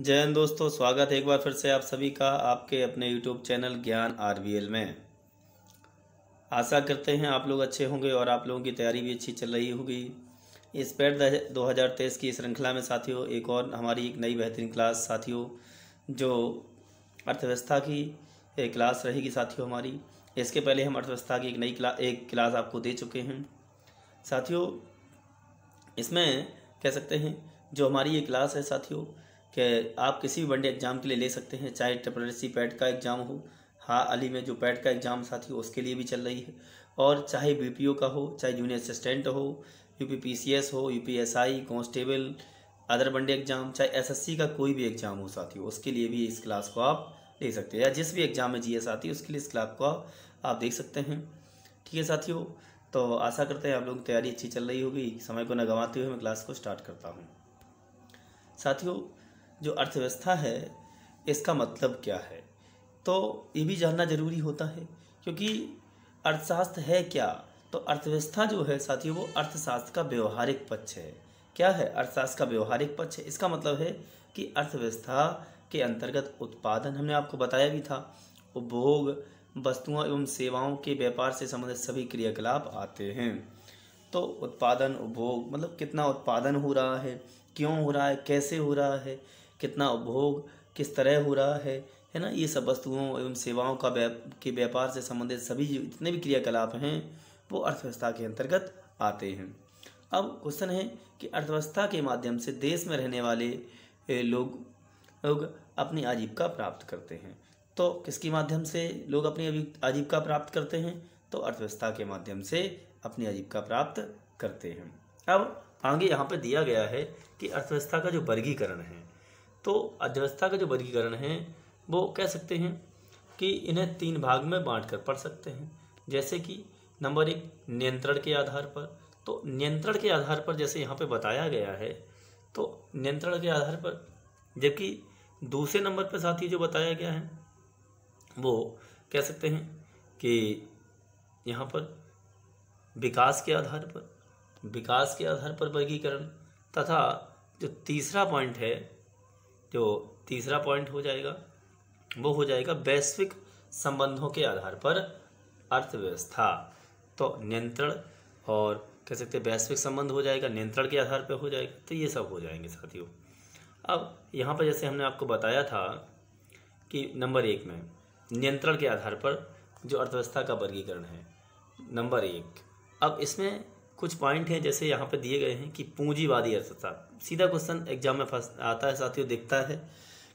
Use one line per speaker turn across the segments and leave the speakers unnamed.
जय हिंद दोस्तों स्वागत है एक बार फिर से आप सभी का आपके अपने यूट्यूब चैनल ज्ञान आर में आशा करते हैं आप लोग अच्छे होंगे और आप लोगों की तैयारी भी अच्छी चल रही होगी इस पैट दो हज़ार तेईस की श्रृंखला में साथियों एक और हमारी एक नई बेहतरीन क्लास साथियों जो अर्थव्यवस्था की क्लास रहेगी साथियों हमारी इसके पहले हम अर्थव्यवस्था की एक नई क्ला एक क्लास आपको दे चुके हैं साथियों इसमें कह सकते हैं जो हमारी ये क्लास है साथियों कि आप किसी भी वनडे एग्ज़ाम के लिए ले सकते हैं चाहे ट्रिपलसी पैट का एग्ज़ाम हो हाँ अली में जो पैट का एग्ज़ाम साथी उसके लिए भी चल रही है और चाहे बी का हो चाहे जूनियर असिस्टेंट हो यू पी हो आई कांस्टेबल अदर वनडे एग्ज़ाम चाहे एसएससी का कोई भी एग्ज़ाम हो साथी हो उसके लिए भी इस क्लास को आप ले सकते हैं या जिस भी एग्ज़ाम में जी एस आती है उसके लिए इस क्लास को आप देख सकते हैं ठीक है साथियों तो आशा करते हैं आप लोगों की तैयारी अच्छी चल रही होगी समय को न गंवाते हुए मैं क्लास को स्टार्ट करता हूँ साथियों जो अर्थव्यवस्था है इसका मतलब क्या है तो ये भी जानना ज़रूरी होता है क्योंकि अर्थशास्त्र है क्या तो अर्थव्यवस्था जो है साथियों वो अर्थशास्त्र का व्यवहारिक पक्ष है क्या है अर्थशास्त्र का व्यवहारिक पक्ष है इसका मतलब है कि अर्थव्यवस्था के अंतर्गत उत्पादन हमने आपको बताया भी था उपभोग वस्तुओं एवं सेवाओं के व्यापार से संबंधित सभी क्रियाकलाप आते हैं तो उत्पादन उपभोग मतलब कितना उत्पादन हो रहा है क्यों हो रहा है कैसे हो रहा है कितना उपभोग किस तरह हो रहा है है ना ये सब वस्तुओं एवं सेवाओं का के व्यापार से संबंधित सभी जितने भी क्रियाकलाप हैं वो अर्थव्यवस्था के अंतर्गत आते हैं अब क्वेश्चन है कि अर्थव्यवस्था के माध्यम से देश में रहने वाले लोग लोग अपनी आजीविका प्राप्त करते हैं तो किसके माध्यम से लोग अपनी आजीविका प्राप्त करते हैं तो अर्थव्यवस्था के माध्यम से अपनी आजीविका प्राप्त करते हैं अब आगे यहाँ पर दिया गया है कि अर्थव्यवस्था का जो वर्गीकरण है तो अध्यवस्था का जो वर्गीकरण है वो कह सकते हैं कि इन्हें तीन भाग में बांट कर पढ़ सकते हैं जैसे कि नंबर एक नियंत्रण के आधार पर तो नियंत्रण के आधार पर जैसे यहाँ पे बताया गया है तो नियंत्रण के आधार पर जबकि दूसरे नंबर पर साथ ही जो बताया गया है वो कह सकते हैं कि यहाँ पर विकास के आधार पर विकास के आधार पर वर्गीकरण तथा जो तीसरा पॉइंट है जो तो तीसरा पॉइंट हो जाएगा वो हो जाएगा वैश्विक संबंधों के आधार पर अर्थव्यवस्था तो नियंत्रण और कह सकते हैं वैश्विक संबंध हो जाएगा नियंत्रण के आधार पर हो जाएगा तो ये सब हो जाएंगे साथियों अब यहाँ पर जैसे हमने आपको बताया था कि नंबर एक में नियंत्रण के आधार पर जो अर्थव्यवस्था का वर्गीकरण है नंबर एक अब इसमें कुछ पॉइंट हैं जैसे यहाँ पे दिए गए हैं कि पूंजीवादी अर्थव्यवस्था सीधा क्वेश्चन एग्जाम में फंस आता है साथियों दिखता है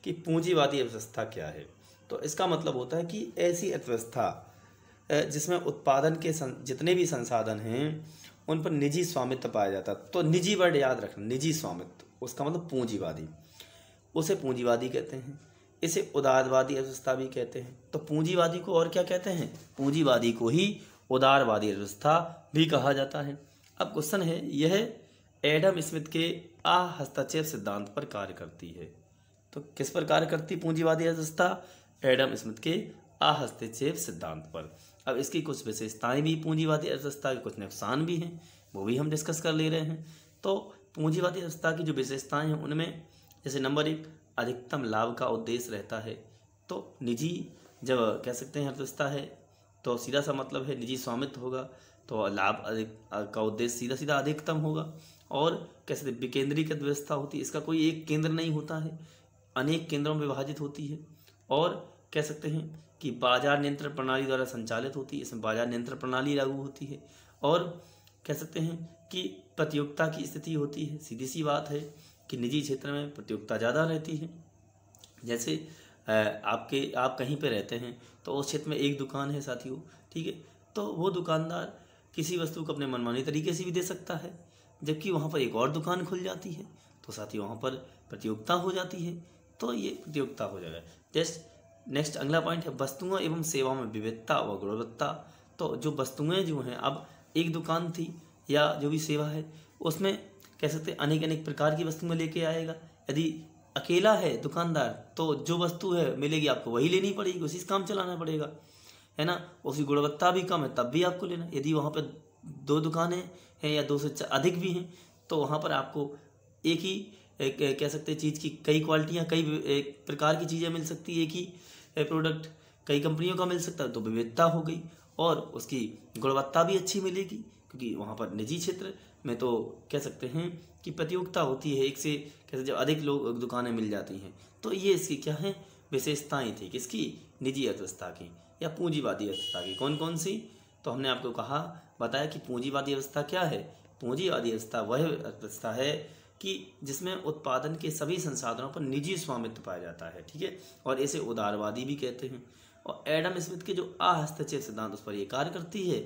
कि पूंजीवादी अर्थव्यवस्था क्या है तो इसका मतलब होता है कि ऐसी अर्थव्यवस्था जिसमें उत्पादन के जितने भी संसाधन हैं उन पर निजी स्वामित्व पाया जाता तो निजी वर्ड याद रखना निजी स्वामित्व उसका मतलब पूंजीवादी उसे पूंजीवादी कहते हैं इसे उदारवादी अर्थव्यवस्था भी कहते हैं तो पूंजीवादी को और क्या कहते हैं पूंजीवादी को ही उदारवादी अर्थव्यवस्था भी कहा जाता है अब क्वेश्चन है यह एडम स्मिथ के आ हस्ताक्षेप सिद्धांत पर कार्य करती है तो किस पर कार्य करती पूंजीवादी अर्थव्यवस्था एडम स्मिथ के आ हस्तक्षेप सिद्धांत पर अब इसकी कुछ विशेषताएं भी पूंजीवादी अर्थव्यवस्था के कुछ नुकसान भी हैं वो भी हम डिस्कस कर ले रहे हैं तो पूंजीवादी अर्थव्यवस्था की जो विशेषताएं हैं उनमें जैसे नंबर एक अधिकतम लाभ का उद्देश्य रहता है तो निजी जब कह सकते हैं अर्थव्यवस्था है तो सीधा सा मतलब है निजी स्वामित्व होगा तो लाभ अधिक का उद्देश्य सीधा सीधा अधिकतम होगा और कैसे विकेंद्रीकृत व्यवस्था होती है इसका कोई एक केंद्र नहीं होता है अनेक केंद्रों में विभाजित होती है और कह सकते हैं कि बाजार नियंत्रण प्रणाली द्वारा संचालित होती है इसमें बाजार नियंत्रण प्रणाली लागू होती है और कह सकते हैं कि प्रतियोगिता की स्थिति होती है सीधी सी बात है कि निजी क्षेत्र में प्रतियोगिता ज़्यादा रहती है जैसे आपके आप कहीं पर रहते हैं तो उस क्षेत्र में एक दुकान है साथियों ठीक है तो वो दुकानदार किसी वस्तु को अपने मनमानी तरीके से भी दे सकता है जबकि वहाँ पर एक और दुकान खुल जाती है तो साथ ही वहाँ पर प्रतियोगिता हो जाती है तो ये प्रतियोगिता हो जाएगा जस्ट नेक्स्ट अगला पॉइंट है वस्तुओं एवं सेवाओं में विविधता व गुणवत्ता तो जो वस्तुएँ जो हैं अब एक दुकान थी या जो भी सेवा है उसमें कह सकते हैं अनेक अनेक प्रकार की वस्तुएं लेके आएगा यदि अकेला है दुकानदार तो जो वस्तु है मिलेगी आपको वही लेनी पड़ेगी उसी से काम चलाना पड़ेगा है ना उसकी गुणवत्ता भी कम है तब भी आपको लेना यदि वहाँ पर दो दुकानें हैं या दो से अधिक भी हैं तो वहाँ पर आपको एक ही एक, एक, कह सकते हैं चीज़ की कई क्वालिटियाँ कई एक प्रकार की चीज़ें मिल सकती है एक ही प्रोडक्ट कई कंपनियों का मिल सकता है तो विविधता हो गई और उसकी गुणवत्ता भी अच्छी मिलेगी क्योंकि वहाँ पर निजी क्षेत्र में तो कह सकते हैं कि प्रतियोगिता होती है एक से कैसे जब अधिक लोग दुकानें मिल जाती हैं तो ये इसकी क्या है विशेषताएँ थी किसकी निजी अर्थव्यवस्था की या पूंजीवादी व्यवस्था की कौन कौन सी तो हमने आपको कहा बताया कि पूंजीवादी व्यवस्था क्या है पूंजीवादी अवस्था वह व्यवस्था है कि जिसमें उत्पादन के सभी संसाधनों पर निजी स्वामित्व पाया जाता है ठीक है और इसे उदारवादी भी कहते हैं और एडम स्मिथ के जो अहस्तक्षेप सिद्धांत उस पर यह कार्य करती है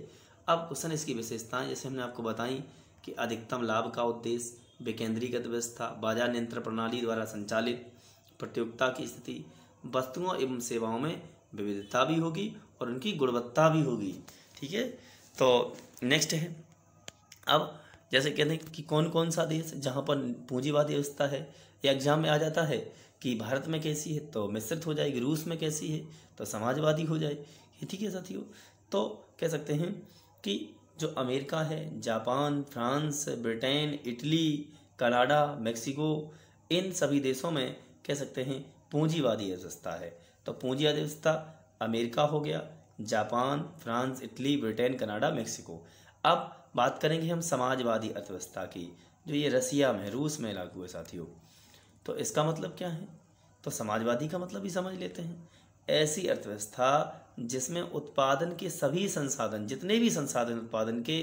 अब क्वेश्चन इसकी विशेषताएं जैसे हमने आपको बताई कि अधिकतम लाभ का उद्देश्य विकेंद्रीगत व्यवस्था बाजार नियंत्रण प्रणाली द्वारा संचालित प्रतियोगिता की स्थिति वस्तुओं एवं सेवाओं में विविधता भी होगी और उनकी गुणवत्ता भी होगी ठीक है तो नेक्स्ट है अब जैसे कहते हैं कि कौन कौन सा देश जहाँ पर पूंजीवादी व्यवस्था है या एग्जाम में आ जाता है कि भारत में कैसी है तो मिश्रित हो जाएगी रूस में कैसी है तो समाजवादी हो जाएगी ठीक है साथियों तो कह सकते हैं कि जो अमेरिका है Japan France Britain Italy Canada Mexico इन सभी देशों में कह सकते हैं पूंजीवादी व्यवस्था है तो पूंजी अर्थव्यवस्था अमेरिका हो गया Japan France Italy Britain Canada Mexico अब बात करेंगे हम समाजवादी अर्थव्यवस्था की जो ये रसिया में रूस में लागू है साथियों तो इसका मतलब क्या है तो समाजवादी का मतलब भी समझ लेते हैं ऐसी अर्थव्यवस्था जिसमें उत्पादन के सभी संसाधन जितने भी संसाधन उत्पादन के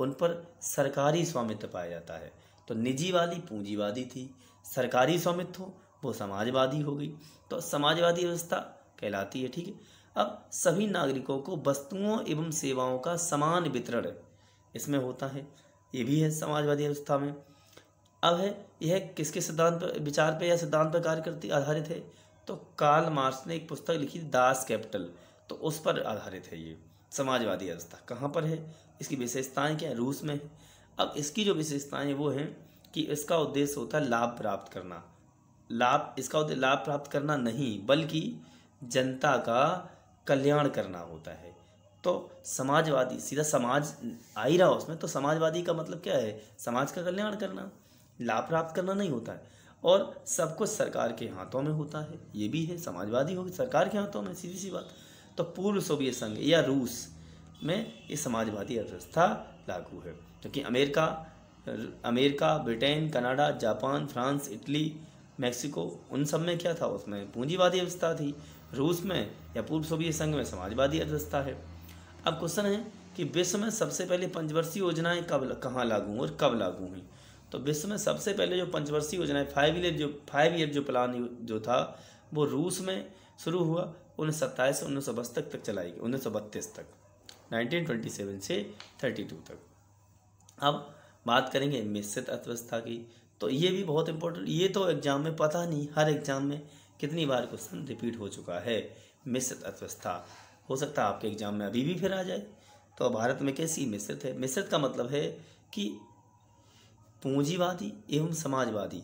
उन पर सरकारी स्वामित्व पाया जाता है तो निजी वाली पूंजीवादी थी सरकारी स्वामित्व वो समाजवादी हो गई तो समाजवादी व्यवस्था कहलाती है ठीक है अब सभी नागरिकों को वस्तुओं एवं सेवाओं का समान वितरण इसमें होता है ये भी है समाजवादी व्यवस्था में अब है यह किसके सिद्धांत पर विचार पर या सिद्धांत पर कार्य करती आधारित है तो कार्ल मार्क्स ने एक पुस्तक लिखी दास कैपिटल तो उस पर आधारित है ये समाजवादी व्यवस्था कहाँ पर है इसकी विशेषताएं क्या है रूस में है अब इसकी जो विशेषताएं वो हैं कि इसका उद्देश्य होता है लाभ प्राप्त करना लाभ इसका लाभ प्राप्त करना नहीं बल्कि जनता का कल्याण करना होता है तो समाजवादी सीधा समाज आ ही रहा उसमें तो समाजवादी का मतलब क्या है समाज का कल्याण करना लाभ प्राप्त करना नहीं होता है और सब कुछ सरकार के हाथों में होता है ये भी है समाजवादी होगी सरकार के हाथों में सीधी सी बात तो पूर्व सोवियत संघ या रूस में ये समाजवादी अर्थव्यवस्था लागू है क्योंकि America America Britain Canada Japan France Italy Mexico उन सब में क्या था उसमें पूंजीवादी अवस्था थी रूस में या पूर्व सोवियत संघ में समाजवादी अर्थव्यवस्था है अब क्वेश्चन है कि विश्व में सबसे पहले पंचवर्षीय योजनाएं कब कहाँ लागू हुई और कब लागू हुई तो विश्व में सबसे पहले जो पंचवर्षीय योजनाएं फाइव ईयर जो फाइव ईयर जो प्लान जो था वो रूस में शुरू हुआ उन्नीस सत्ताईस से उन्नीस सौ बस्तक तक चलाई गई उन्नीस सौ बत्तीस तक नाइनटीन ट्वेंटी सेवन से थर्टी टू तक अब बात करेंगे मिश्रित अर्थव्यवस्था की तो ये भी बहुत इंपॉर्टेंट ये तो एग्ज़ाम में पता नहीं हर एग्ज़ाम में कितनी बार क्वेश्चन रिपीट हो चुका है मिश्रित अर्थव्यवस्था हो सकता है आपके एग्ज़ाम में अभी भी फिर आ जाए तो भारत में कैसी मिश्रित है मिश्रित का मतलब है कि पूंजीवादी एवं समाजवादी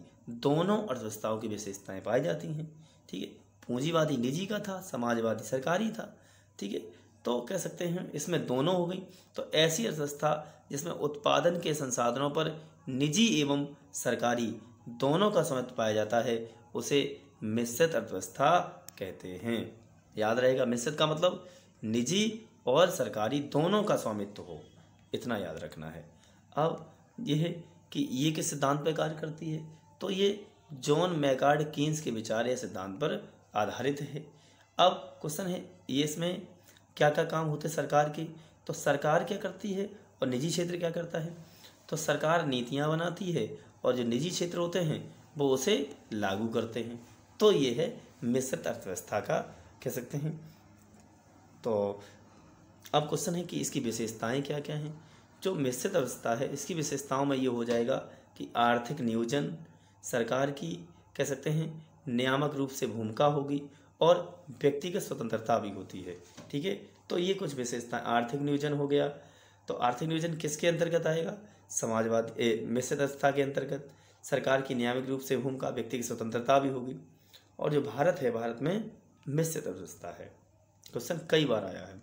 दोनों अर्थव्यवस्थाओं की विशेषताएं पाई जाती हैं ठीक है पूंजीवादी निजी का था समाजवादी सरकारी था ठीक है तो कह सकते हैं इसमें दोनों हो गई तो ऐसी अर्थव्यवस्था जिसमें उत्पादन के संसाधनों पर निजी एवं सरकारी दोनों का समत्व पाया जाता है उसे मिश्रित अर्थव्यवस्था कहते हैं याद रहेगा मिश्रित का मतलब निजी और सरकारी दोनों का स्वामित्व हो इतना याद रखना है अब यह कि ये किस सिद्धांत पर कार्य करती है तो ये जॉन मैकार्ड कीन्स के विचार या सिद्धांत पर आधारित है अब क्वेश्चन है ये इसमें क्या क्या काम होते सरकार के तो सरकार क्या करती है और निजी क्षेत्र क्या करता है तो सरकार नीतियाँ बनाती है और जो निजी क्षेत्र होते हैं वो उसे लागू करते हैं तो ये है मिश्रित अर्थव्यवस्था का कह सकते हैं तो अब क्वेश्चन है कि इसकी विशेषताएं क्या क्या हैं जो मिश्रित अवस्था है इसकी विशेषताओं में ये हो जाएगा कि आर्थिक नियोजन सरकार की कह सकते हैं नियामक रूप से भूमिका होगी और व्यक्तिगत स्वतंत्रता भी होती है ठीक है तो ये कुछ विशेषताएं आर्थिक नियोजन हो गया तो आर्थिक नियोजन किसके अंतर्गत आएगा समाजवाद मिश्र दस्ता के अंतर्गत सरकार की नियामिक रूप से भूमिका व्यक्ति की स्वतंत्रता भी होगी और जो भारत है भारत में मिश्रित अर्थव्यवस्था है क्वेश्चन कई बार आया है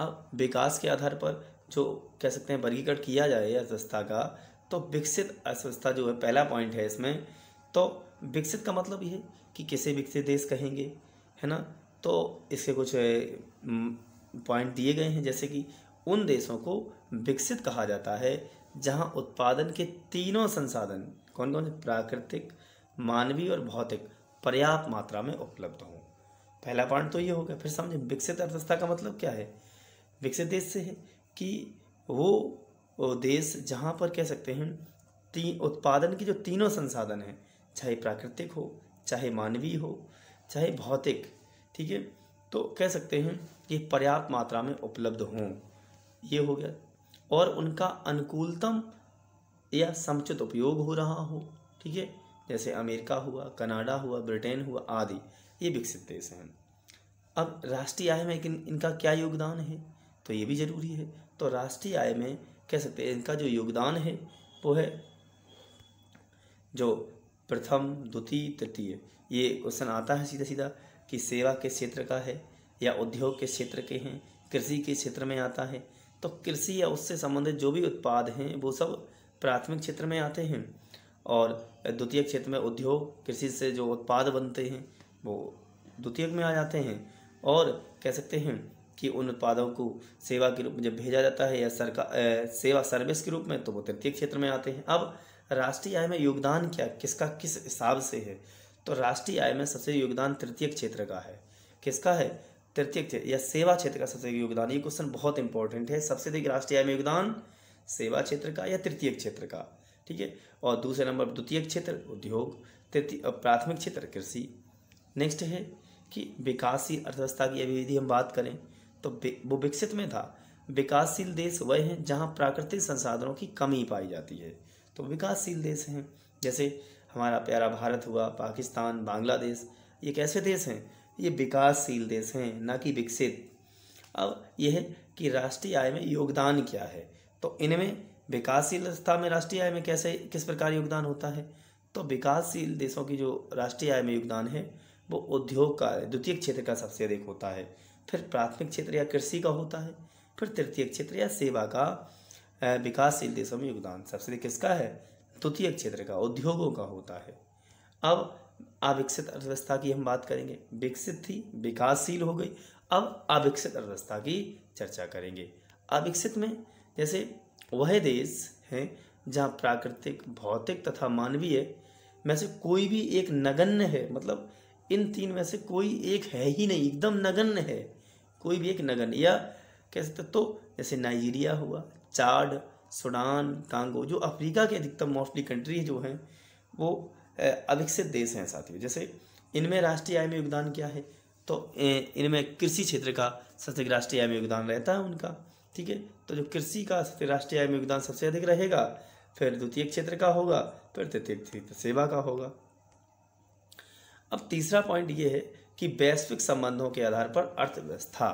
अब विकास के आधार पर जो कह सकते हैं वर्गीकरण किया जाए अर्थव्यवस्था का तो विकसित अर्थव्यवस्था जो है पहला पॉइंट है इसमें तो विकसित का मतलब ये कि किसे विकसित देश कहेंगे है ना तो इसके कुछ पॉइंट दिए गए हैं जैसे कि उन देशों को विकसित कहा जाता है जहां उत्पादन के तीनों संसाधन कौन कौन से प्राकृतिक मानवीय और भौतिक पर्याप्त मात्रा में उपलब्ध हों पहला पॉइंट तो ये हो गया फिर समझे विकसित अर्थव्यवस्था का मतलब क्या है विकसित देश से है कि वो, वो देश जहाँ पर कह सकते हैं तीन उत्पादन के जो तीनों संसाधन हैं चाहे प्राकृतिक हो चाहे मानवीय हो चाहे भौतिक ठीक है तो कह सकते हैं कि पर्याप्त मात्रा में उपलब्ध हों ये हो गया और उनका अनुकूलतम या समुचित उपयोग हो रहा हो ठीक है जैसे अमेरिका हुआ कनाडा हुआ ब्रिटेन हुआ आदि ये विकसित देश हैं अब राष्ट्रीय आय में इन, इनका क्या योगदान है तो ये भी ज़रूरी है तो राष्ट्रीय आय में कह सकते हैं इनका जो योगदान है वो है जो प्रथम द्वितीय तृतीय ये क्वेश्चन आता है सीधा सीधा कि सेवा के क्षेत्र का है या उद्योग के क्षेत्र के हैं कृषि के क्षेत्र में आता है तो कृषि या उससे संबंधित जो भी उत्पाद हैं वो सब प्राथमिक क्षेत्र में आते हैं और द्वितीय क्षेत्र में उद्योग कृषि से जो उत्पाद बनते हैं वो द्वितीय में आ जाते हैं और कह सकते हैं कि उन उत्पादों को सेवा के रूप में जब भेजा जाता है या सरकार सेवा सर्विस के रूप में तो वो तृतीय क्षेत्र में आते हैं अब राष्ट्रीय आय में योगदान क्या किसका किस हिसाब से है तो राष्ट्रीय आय में सबसे योगदान तृतीय क्षेत्र का है किसका है तृतीय क्षेत्र या सेवा क्षेत्र का सबसे योगदान ये क्वेश्चन बहुत इंपॉर्टेंट है सबसे अधिक राष्ट्रीय आय में योगदान सेवा क्षेत्र का या तृतीय क्षेत्र का ठीक है और दूसरे नंबर द्वितीय क्षेत्र उद्योग तृतीय प्राथमिक क्षेत्र कृषि नेक्स्ट है कि विकासशील अर्थव्यवस्था की अभी यदि हम बात करें तो वो विकसित में था विकासशील देश वह हैं जहाँ प्राकृतिक संसाधनों की कमी पाई जाती है तो विकासशील देश हैं जैसे हमारा प्यारा भारत हुआ पाकिस्तान बांग्लादेश ये कैसे देश हैं ये विकासशील देश हैं ना कि विकसित अब यह है कि राष्ट्रीय आय में योगदान क्या है तो इनमें विकासशील अवस्था में राष्ट्रीय आय में कैसे किस प्रकार योगदान होता है तो विकासशील देशों की जो राष्ट्रीय आय में योगदान है वो उद्योग का द्वितीय क्षेत्र का सबसे अधिक होता है फिर प्राथमिक क्षेत्र या कृषि का होता है फिर तृतीय क्षेत्र या सेवा का विकासशील देशों में योगदान सबसे अधिक किसका है द्वितीय क्षेत्र का उद्योगों का होता है अब अविकसित अर्थव्यवस्था की हम बात करेंगे विकसित थी विकासशील हो गई अब अविकसित अर्थव्यवस्था की चर्चा करेंगे अविकसित में जैसे वह देश हैं जहाँ प्राकृतिक भौतिक तथा मानवीय में से कोई भी एक नगण्य है मतलब इन तीन में से कोई एक है ही नहीं एकदम नगण्य है कोई भी एक नगण्य या कह सकते तो जैसे नाइजीरिया हुआ चाड सूडान कांगो जो अफ्रीका के अधिकतम मोस्टली कंट्री जो हैं वो अविकसित देश हैं साथियों जैसे इनमें राष्ट्रीय आय में योगदान क्या है तो इनमें कृषि क्षेत्र का सबसे राष्ट्रीय आय में योगदान रहता है उनका ठीक है तो जो कृषि का सबसे राष्ट्रीय आय में योगदान सबसे अधिक रहेगा फिर द्वितीय क्षेत्र का होगा फिर तृतीय क्षेत्र सेवा का होगा अब तीसरा पॉइंट ये है कि वैश्विक संबंधों के आधार पर अर्थव्यवस्था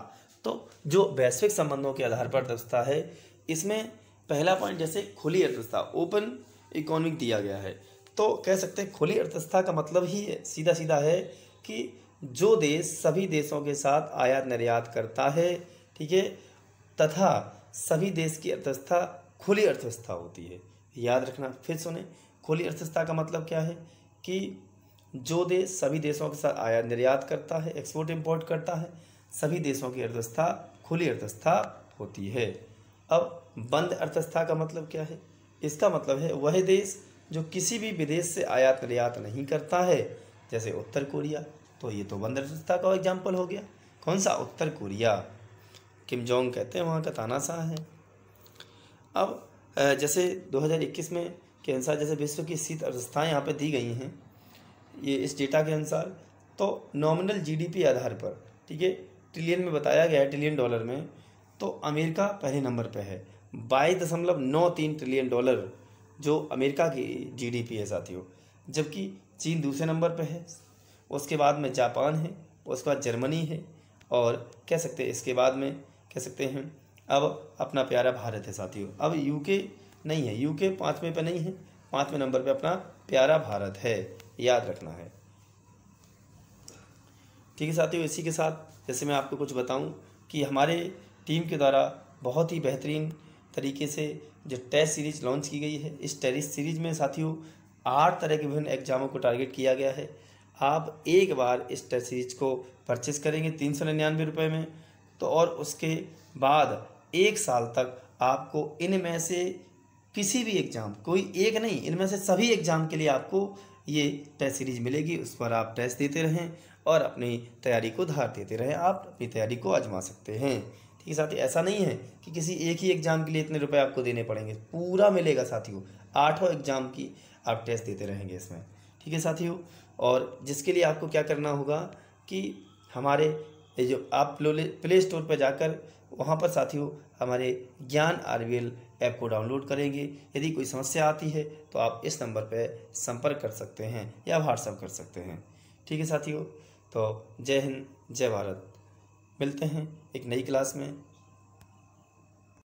तो जो वैश्विक संबंधों के आधार पर अर्थव्यवस्था है इसमें पहला पॉइंट जैसे खुली अर्थव्यवस्था ओपन इकोनॉमिक दिया गया है तो कह सकते हैं खुली अर्थव्यवस्था का मतलब ही सीधा सीधा है कि जो देश सभी देशों के साथ आयात निर्यात करता है ठीक है तथा सभी देश की अर्थव्यवस्था खुली अर्थव्यवस्था होती है याद रखना फिर सुने खुली अर्थव्यवस्था का मतलब क्या है कि जो देश सभी देशों के साथ आयात निर्यात करता है एक्सपोर्ट इम्पोर्ट करता है सभी देशों की अर्थव्यवस्था खुली अर्थव्यवस्था होती है अब बंद अर्थव्यवस्था का मतलब क्या है इसका मतलब है वह देश जो किसी भी विदेश से आयात निर्यात नहीं करता है जैसे उत्तर कोरिया तो ये तो बंदरता का एग्जाम्पल हो गया कौन सा उत्तर कोरिया किम जोंग कहते हैं वहाँ का तानाशाह है अब जैसे 2021 में के अनुसार जैसे विश्व की शीत अवस्थाएँ यहाँ पर दी गई हैं ये इस डेटा के अनुसार तो नॉमिनल जीडीपी आधार पर ठीक है ट्रिलियन में बताया गया है ट्रिलियन डॉलर में तो अमेरिका पहले नंबर पर है बाईस दशमलव नौ तीन ट्रिलियन डॉलर जो अमेरिका की जीडीपी है साथियों जबकि चीन दूसरे नंबर पे है उसके बाद में जापान है उसके बाद जर्मनी है और कह सकते हैं इसके बाद में कह सकते हैं अब अपना प्यारा भारत है साथियों अब यूके नहीं है यूके पाँचवें पर नहीं है पाँचवें नंबर पर अपना प्यारा भारत है याद रखना है ठीक है साथियों इसी के साथ जैसे मैं आपको कुछ बताऊं कि हमारे टीम के द्वारा बहुत ही बेहतरीन तरीके से जो टेस्ट सीरीज लॉन्च की गई है इस टेस्ट सीरीज में साथियों आठ तरह के विभिन्न एग्जामों को टारगेट किया गया है आप एक बार इस टेस्ट सीरीज को परचेस करेंगे तीन सौ निन्यानवे रुपये में तो और उसके बाद एक साल तक आपको इनमें से किसी भी एग्ज़ाम कोई एक नहीं इनमें से सभी एग्ज़ाम के लिए आपको ये टेस्ट सीरीज मिलेगी उस पर आप टेस्ट देते रहें और अपनी तैयारी को धार देते रहें आप अपनी तैयारी को आजमा सकते हैं ठीक साथी ऐसा नहीं है कि किसी एक ही एग्ज़ाम के लिए इतने रुपए आपको देने पड़ेंगे पूरा मिलेगा साथियों आठों एग्ज़ाम की आप टेस्ट देते रहेंगे इसमें ठीक है साथियों और जिसके लिए आपको क्या करना होगा कि हमारे जो आप प्ले स्टोर पर जाकर वहाँ पर साथियों हमारे ज्ञान आर ऐप को डाउनलोड करेंगे यदि कोई समस्या आती है तो आप इस नंबर पर संपर्क कर सकते हैं या व्हाट्सएप कर सकते हैं ठीक है साथियों तो जय हिंद जय भारत मिलते हैं एक नई क्लास में